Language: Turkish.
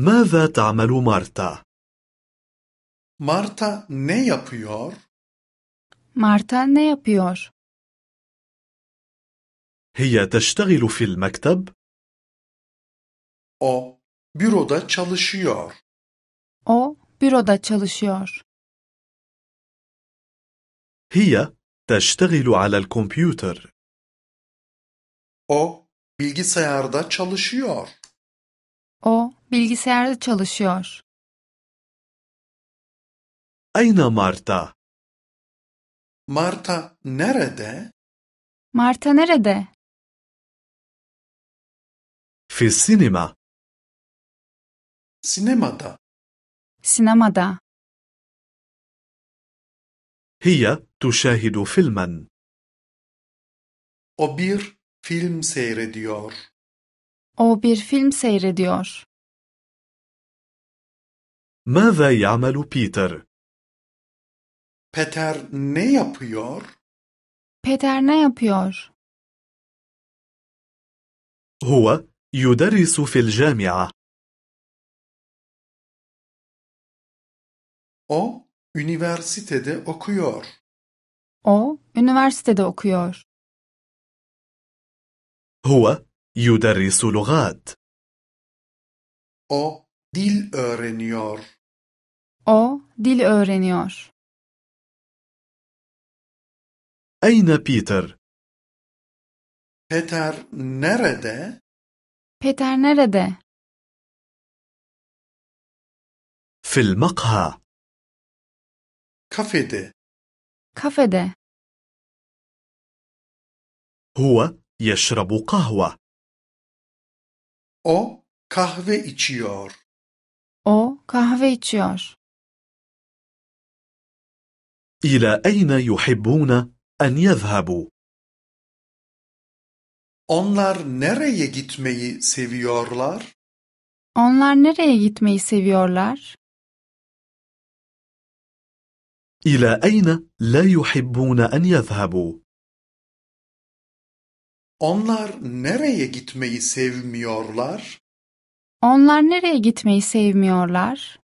ماذا تعمل مارتا؟ مارتا ne yapıyor? مارتا ne yapıyor? هي تشتغل في المكتب. O büroda çalışıyor. O büroda çalışıyor. هي تشتغل على الكمبيوتر. O bilgisayarda çalışıyor. O Bilgisayarda çalışıyor. Ayna Marta? Marta nerede? Marta nerede? Fi sinema. Sinemada. Sinemada. Hiya, تشاهد فيلما. O bir film seyrediyor. O bir film seyrediyor. ماذا يعمل بيتر؟ Peter ne yapıyor? Peter ne yapıyor? هو يدرس في الجامعة. O üniversitede okuyor. O üniversitede okuyor. هو يدرس لغات. O dil öğreniyor. O dil öğreniyor. Eyne Peter? Peter nerede? Peter nerede? Fil المقهى kafede kafede هو يشرب kahve. o kahve içiyor o kahve içiyor إلى أين يحبون أن يذهبوا؟ Onlar nereye gitmeyi seviyorlar? Onlar nereye gitmeyi seviyorlar? إلى أين لا يحبون أن يذهبوا؟ Onlar nereye gitmeyi sevmiyorlar? Onlar nereye gitmeyi sevmiyorlar?